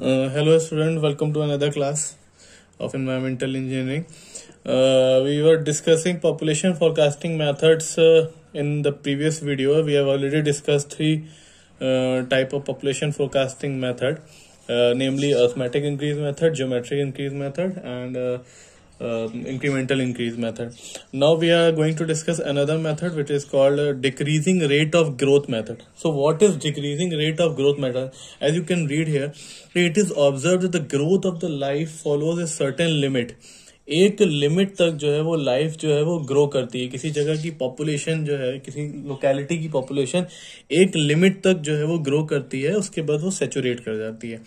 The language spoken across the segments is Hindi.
Uh, hello student, welcome to another class of environmental engineering. Uh, we were discussing population forecasting methods uh, in the previous video. We have already discussed three uh, type of population forecasting method, uh, namely arithmetic increase method, geometric increase method and uh, uh, incremental increase method. Now we are going to discuss another method which is called decreasing rate of growth method. So what is decreasing rate of growth method? As you can read here, it is observed that the growth of the life follows a certain limit. एक लिमिट तक जो है वो लाइफ जो है वो ग्रो करती है किसी जगह की पॉपुलेशन जो है किसी लोकेलिटी की पॉपुलेशन एक लिमिट तक जो है वो ग्रो करती है उसके बाद वो सेचुरेट कर जाती है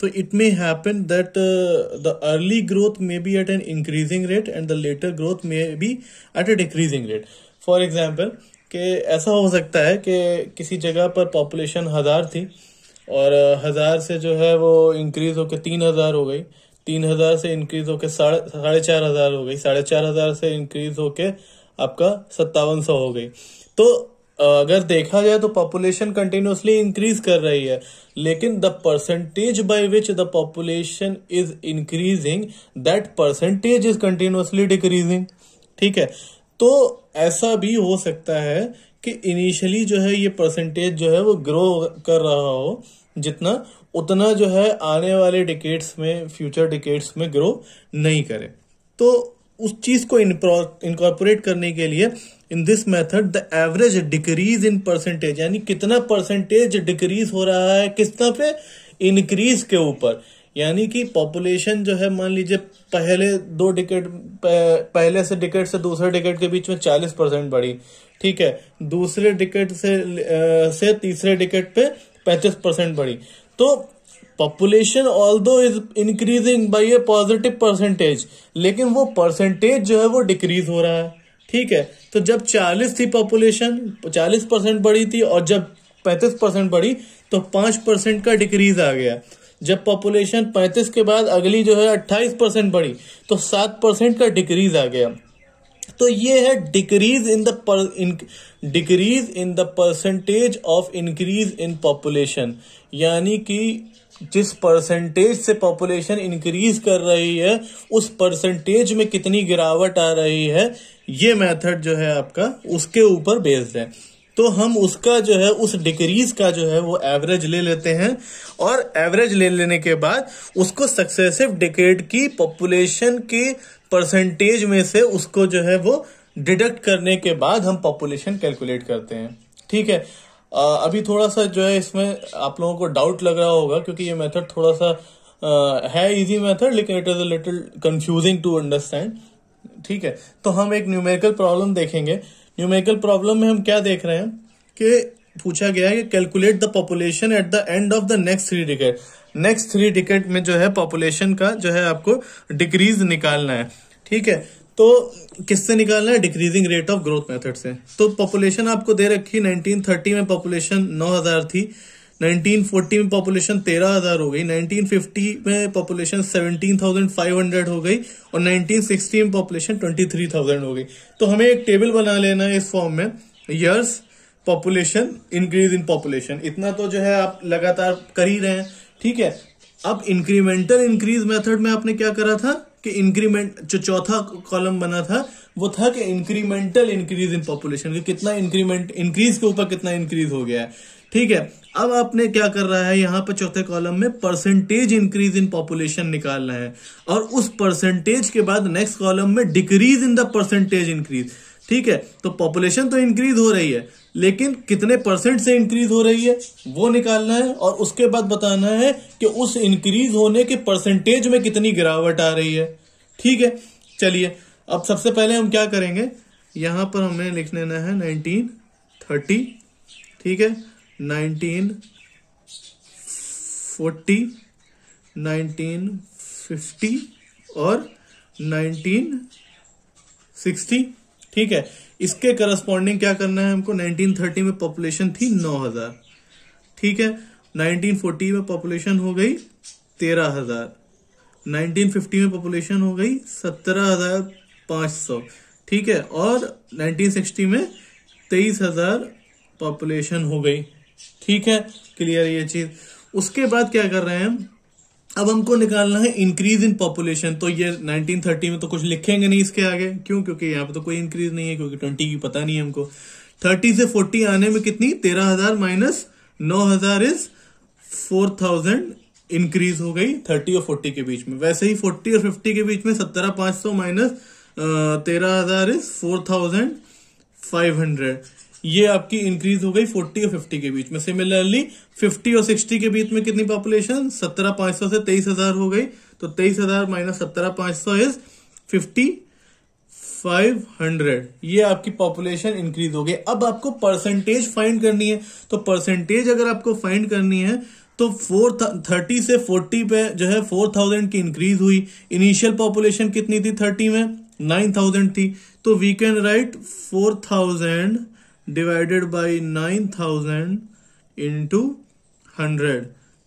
तो it may happen that the early growth may be at an increasing rate and the later growth may be at a decreasing rate for example कि ऐसा हो सकता है कि किसी जगह पर पॉपुलेशन हज़ार थी और uh, हज़ार से जो है वो इंक्रीज होकर तीन हज़ार हो गई तीन हज़ार से इंक्रीज होकर साढ़े साढ़े चार हज़ार हो गई साढ़े चार हज़ार से इंक्रीज होकर आपका सत्तावन सौ हो गई तो अगर देखा जाए तो पॉपुलेशन कंटिन्यूसली इंक्रीज कर रही है लेकिन the percentage by which the population is increasing that percentage is continuously decreasing ठीक है तो ऐसा भी हो सकता है कि इनिशियली जो है ये परसेंटेज जो है वो ग्रो कर रहा हो जितना उतना जो है आने वाले डिकेट्स में फ्यूचर डिकेट्स में ग्रो नहीं करे तो उस चीज को इनकॉर्पोरेट करने के लिए in this method the average decrease in percentage यानी कितना परसेंटेज डिक्रीज हो रहा है कितना पे इनक्रीज के ऊपर यानी कि पॉपुलेशन जो है मान लीजिए पहले दो डिकेट पहले से डिकेट से दूसरे डिकेट के बीच में 40 परसेंट बढ़ी ठीक है दूसरे डिकेट से से तीसरे डिकेट पे पैंतीस परसेंट बढ़ी तो population although is increasing by a positive percentage लेकिन वो परसेंटेज जो है वो डिक्रीज हो रहा है ठीक है तो जब 40 थी पॉपुलेशन 40 परसेंट बढ़ी थी और जब 35 परसेंट बढ़ी तो 5 परसेंट का डिक्रीज आ गया जब पॉपुलेशन 35 के बाद अगली जो है 28 परसेंट बढ़ी तो 7 परसेंट का डिक्रीज आ गया तो ये है decrease in the decrease in the percentage of increase in population यानी कि जिस परसेंटेज से पॉपुलेशन इंक्रीज कर रही है उस परसेंटेज में कितनी गिरावट आ रही है ये मेथड जो है आपका उसके ऊपर बेस्ड है तो हम उसका जो है उस डिक्रीज का जो है वो एवरेज ले लेते हैं और एवरेज ले लेने के बाद उसको सक्सेसिव डिकेड की पॉपुलेशन के परसेंटेज में से उसको जो है वो डिडक्ट करने के बाद हम पॉपुलेशन कैलकुलेट करते हैं ठीक है आ, अभी थोड़ा सा जो है इसमें आप लोगों को डाउट लग रहा होगा क्योंकि ये मेथड थोड़ा सा आ, है इजी मेथड लेकिन it is a little confusing to understand ठीक है तो हम एक न्यूमेरिकल प्रॉब्लम देखेंगे न्यूमेरिकल प्रॉब्लम में हम क्या देख रहे हैं कि पूछा गया है कि calculate the population at the end of the next three decade next three decade में जो है पॉपुलेशन का जो है आपको डिक्रीज निकालना है ठीक है तो किससे निकालना है decreasing rate of growth method से तो पॉपुलेशन आपको दे रखी 1930 में पॉपुलेशन 9000 थी 1940 में पॉपुलेशन 13,000 हो गई 1950 में पॉपुलेशन 17,500 हो गई और 1960 में पॉपुलेशन 23,000 हो गई तो हमें एक टेबल बना लेना है इस फॉर्म में years population increase in population इतना तो जो है आप लगातार कर ही रहे हैं ठीक है अब इंक्रीमेंटल इंक्रीज मेथड में आपने क्या करा था कि इंक्रीमेंट जो चौथा कॉलम बना था वो था कि इंक्रीमेंटल इंक्रीज इन पॉपुलेशन कितना इंक्रीमेंट इंक्रीज के ऊपर कितना इंक्रीज हो गया है ठीक है अब आपने क्या कर रहा है यहाँ पर चौथे कॉलम में परसेंटेज इंक्रीज इन पॉपुलेशन निकालना है और उस परसेंटेज के बाद नेक्स्ट कॉलम में decrease in the percentage increase ठीक है तो पॉपुलेशन तो इंक्रीज हो रही है लेकिन कितने परसेंट से इंक्रीज हो रही है वो निकालना है और उसके बाद बताना है कि उस इंक्रीज होने के परसेंटेज में कितनी गिरावट आ रही है ठीक है चलिए अब सबसे पहले हम क्या करेंगे यहां पर हमें लिख लेना है नाइनटीन थर्टी ठीक है 1950 फोर्टी नाइनटीन फिफ्टी और नाइनटीन सिक्सटी ठीक है इसके करस्पॉन्डिंग क्या करना है हमको 1930 में पॉपुलेशन थी 9000 ठीक है 1940 में पॉपुलेशन हो गई 13000 1950 में पॉपुलेशन हो गई 17500 ठीक है और 1960 में 23000 पॉपुलेशन हो गई ठीक है क्लियर ये चीज उसके बाद क्या कर रहे हैं अब हमको निकालना है इंक्रीज इन पॉपुलेशन तो ये 1930 में तो कुछ लिखेंगे नहीं इसके आगे क्यों क्योंकि यहाँ पे तो कोई इंक्रीज नहीं है क्योंकि 20 की पता नहीं है हमको 30 से 40 आने में कितनी 13000 माइनस हजार इज 4000 इंक्रीज हो गई 30 और 40 के बीच में वैसे ही 40 और 50 के बीच में सत्रह पांच सौ माइनस तेरह हजार is four thousand five hundred ये आपकी इंक्रीज हो गई 40 और 50 के बीच में सिमिलरली 50 और 60 के बीच में कितनी पॉपुलेशन सत्रह पांच सौ से तेईस हजार हो गई तो तेईस हजार माइनस सत्रह पांच सौ इज फिफ्टी फाइव हंड्रेड ये आपकी पॉपुलेशन इंक्रीज हो गई अब आपको परसेंटेज फाइंड करनी है तो परसेंटेज अगर आपको फाइंड करनी है तो फोर थर्टी से फोर्टी पे जो है फोर थाउजेंड की इंक्रीज हुई इनिशियल पॉपुलेशन कितनी थी थर्टी में नाइन थाउजेंड थी तो we can write four thousand divided by nine thousand into hundred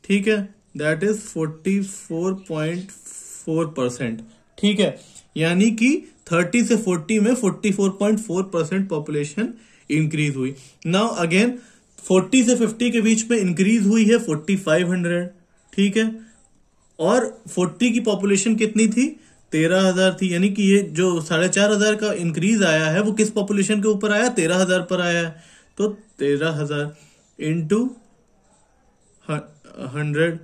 ठीक है that is forty four point four percent ठीक है यानी कि थर्टी से फोर्टी में forty four point four percent population increase हुई नाउ अगेन फोर्टी से फिफ्टी के बीच में इंक्रीज हुई है फोर्टी फाइव हंड्रेड ठीक है और फोर्टी की पॉपुलेशन कितनी थी तेरह हजार थी यानी कि ये जो साढ़े चार हजार का इंक्रीज आया है वो किस पॉपुलेशन के ऊपर आया तेरह हजार पर आया है तो तेरह हजार इंटू हंड्रेड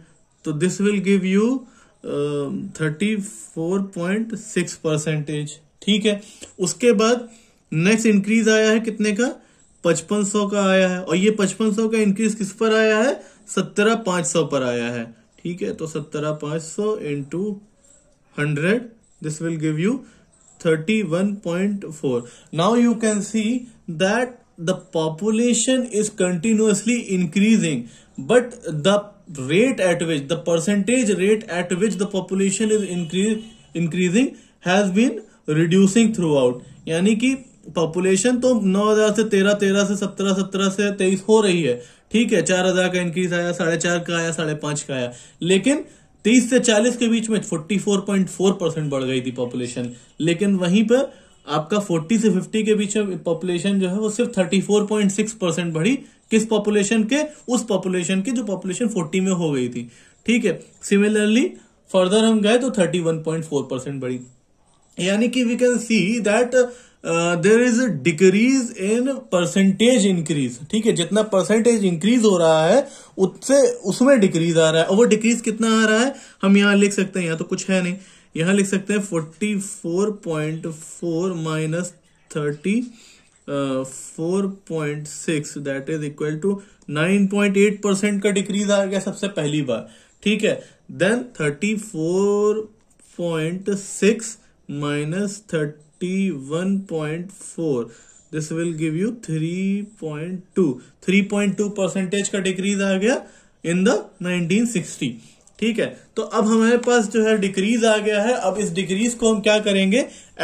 तो this will give you thirty four point six percentage ठीक है उसके बाद नेक्स्ट इंक्रीज आया है कितने का पचपन सौ का आया है और ये पचपन सौ का इंक्रीज किस पर आया है सत्रह पांच सौ पर आया है ठीक है तो सत्रह पांच सौ into hundred this will give you 31.4 now you can see that the population is continuously increasing but the rate at which the percentage rate at which the population is increase, increasing has been reducing throughout yani ki population तो 9000 से 13 13 से 17 17 से 23 हो रही है ठीक है 4000 का इंक्रीज आया साढ़े चार का आया साढ़े पांच का आया लेकिन तेईस से चालीस के बीच में forty four point four percent बढ़ गई थी पॉपुलेशन लेकिन वहीं पर आपका फोर्टी से फिफ्टी के बीच में पॉपुलेशन जो है वो सिर्फ thirty four point six percent बढ़ी किस पॉपुलेशन के उस पॉपुलेशन की जो पॉपुलेशन फोर्टी में हो गई थी ठीक है सिमिलरली फर्दर हम गए तो thirty one point four percent बढ़ी यानी कि we can see that there is decrease in percentage increase ठीक है जितना परसेंटेज इंक्रीज हो रहा है उससे उसमें डिक्रीज आ रहा है और वो डिक्रीज कितना आ रहा है हम यहाँ लिख सकते हैं यहां तो कुछ है नहीं यहां लिख सकते हैं forty four point four minus thirty four point six that is equal to nine point eight percent का डिक्रीज आ गया सबसे पहली बार ठीक है then thirty four point six minus 31.4 this will give you 3.2 3.2 percentage का डिक्रीज आ गया इन द 1960 ठीक है तो अब हमारे पास जो है डिक्रीज आ गया है अब इस डिक्रीज को हम क्या करेंगे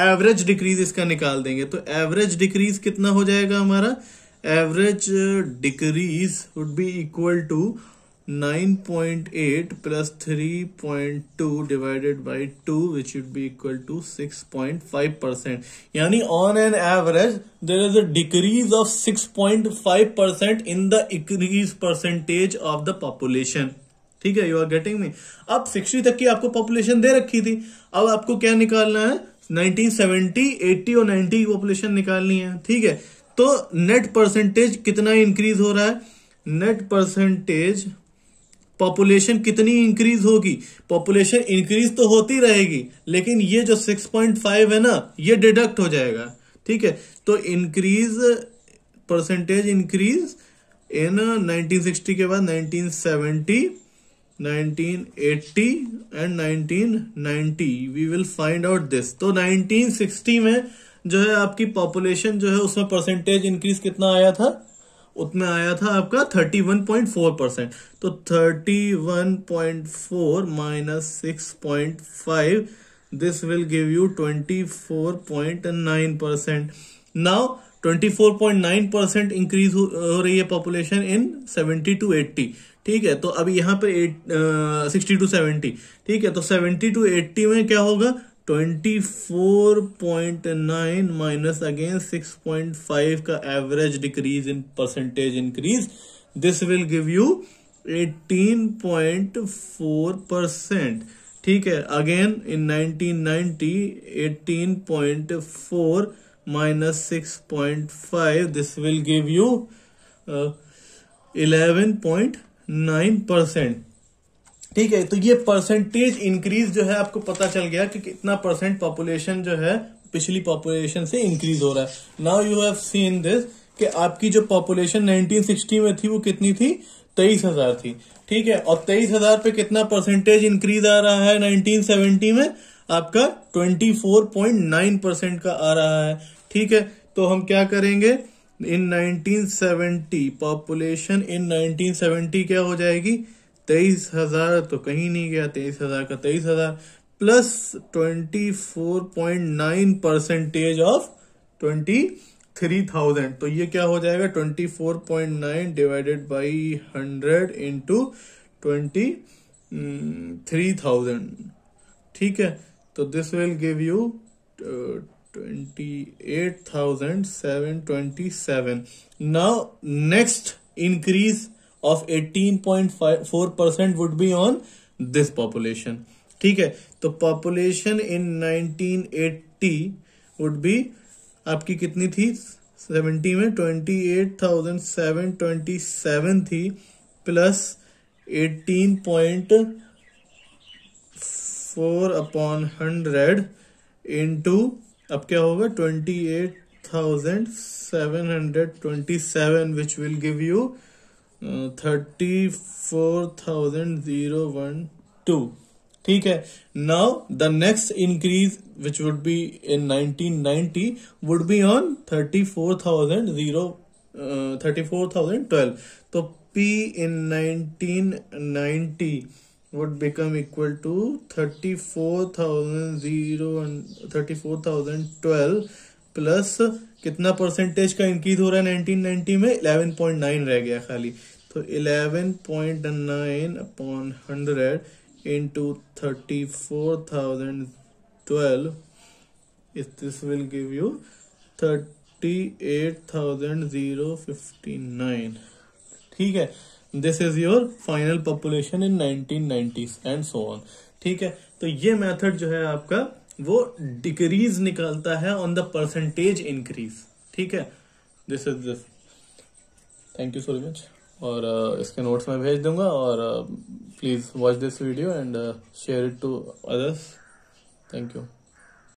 एवरेज डिक्रीज इसका निकाल देंगे तो एवरेज डिक्रीज कितना हो जाएगा हमारा average decrease would be equal to nine point eight plus three point two divided by two which should be equal to six point five percent यानी on an average there is a decrease of six point five percent in the percentage of the population ठीक है यू आर गेटिंग मी अब सिक्सटी तक की आपको पॉपुलेशन दे रखी थी अब आपको क्या निकालना है 1970, 80 और 90 की पॉपुलेशन निकालनी है ठीक है तो नेट परसेंटेज कितना इंक्रीज हो रहा है नेट परसेंटेज पॉपुलेशन कितनी इंक्रीज होगी पॉपुलेशन इंक्रीज तो होती रहेगी लेकिन ये जो 6.5 है ना ये डिडक्ट हो जाएगा ठीक है तो इंक्रीज परसेंटेज इंक्रीज इन 1960 के बाद 1970 1980 and 1990 we will find out this तो 1960 में जो है आपकी पॉपुलेशन जो है उसमें परसेंटेज इंक्रीज कितना आया था उसमें आया था आपका thirty one point four percent तो thirty one point four minus six point five this will give you twenty four point nine percent now twenty four point nine percent increase हो रही है population in seventy to eighty ठीक है तो अब यहाँ पे सिक्सटी टू सेवेंटी ठीक है तो सेवेंटी टू एट्टी में क्या होगा twenty four point nine minus again six point five का average decrease in percentage increase this will give you eighteen point four percent ठीक है again in 1990 18.4 minus six point five this will give you eleven point nine percent ठीक है तो ये परसेंटेज इंक्रीज जो है आपको पता चल गया कि कितना परसेंट पॉपुलेशन जो है पिछली पॉपुलेशन से इंक्रीज हो रहा है now you have seen this कि आपकी जो पॉपुलेशन 1960 में थी वो कितनी थी तेईस हजार थी ठीक है और तेईस हजार पे कितना परसेंटेज इंक्रीज आ रहा है 1970 में आपका 24.9 परसेंट का आ रहा है ठीक है तो हम क्या करेंगे इन 1970 पॉपुलेशन इन 1970 क्या हो जाएगी तेईस हजार तो कहीं नहीं गया तेईस हजार का तेईस हजार plus twenty four point nine percentage of twenty three thousand तो ये क्या हो जाएगा twenty four point nine divided by hundred into twenty three thousand ठीक है तो this will give you twenty eight thousand seven twenty seven now next increase of 18.4 percent would be on this population ठीक है तो पॉपुलेशन इन 1980 वुड बी आपकी कितनी थी 70 में सेवन थी plus eighteen point four upon hundred into अब क्या होगा twenty eight thousand seven hundred twenty seven which will give you thirty four thousand zero one two ठीक है now the next increase which would be in ninety would be on thirty four thousand zero thirty four thousand twelve तो P in four thousand zero thirty four thousand twelve plus कितना परसेंटेज का इंक्रीज हो रहा है 1990 में 11.9 रह गया खाली तो 11.9 upon hundred into thirty four thousand twelve this will give you thirty eight thousand zero fifty nine ठीक है this is your final population in nineteen nineties and so on ठीक है तो ये मेथड जो है आपका वो डिक्रीज निकलता है ऑन द परसेंटेज इंक्रीज ठीक है this is this thank you so much और uh, इसके नोट्स में भेज दूंगा और please watch this video and share it to others thank you